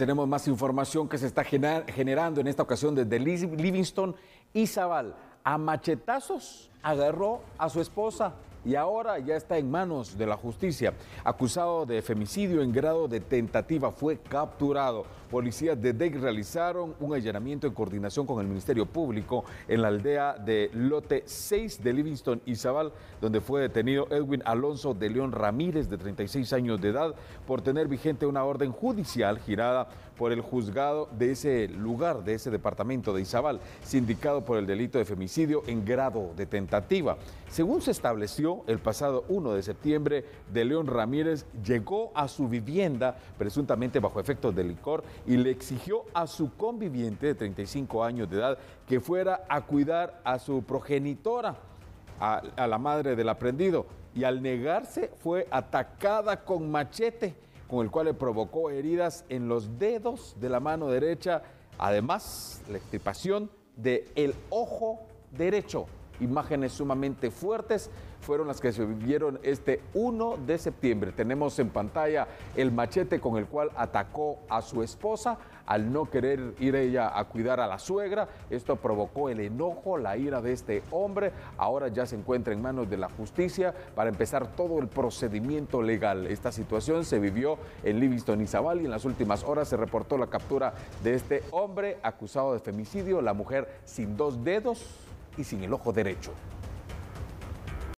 Tenemos más información que se está generando en esta ocasión desde Livingston y A machetazos agarró a su esposa y ahora ya está en manos de la justicia. Acusado de femicidio en grado de tentativa, fue capturado. Policías de DEC realizaron un allanamiento en coordinación con el Ministerio Público en la aldea de Lote 6 de Livingston, Izabal, donde fue detenido Edwin Alonso de León Ramírez, de 36 años de edad, por tener vigente una orden judicial girada por el juzgado de ese lugar, de ese departamento de Izabal, sindicado por el delito de femicidio en grado de tentativa. Según se estableció, el pasado 1 de septiembre de León Ramírez llegó a su vivienda presuntamente bajo efectos de licor y le exigió a su conviviente de 35 años de edad que fuera a cuidar a su progenitora, a, la madre del aprendido, y al negarse fue atacada con machete con el cual le provocó heridas en los dedos de la mano derecha, además la extirpación del el ojo derecho imágenes sumamente fuertes fueron las que se vivieron este 1 de septiembre. Tenemos en pantalla el machete con el cual atacó a su esposa al no querer ir ella a cuidar a la suegra. Esto provocó el enojo, la ira de este hombre. Ahora ya se encuentra en manos de la justicia para empezar todo el procedimiento legal. Esta situación se vivió en Livingston y y en las últimas horas se reportó la captura de este hombre acusado de femicidio. La mujer sin dos dedos y sin el ojo derecho.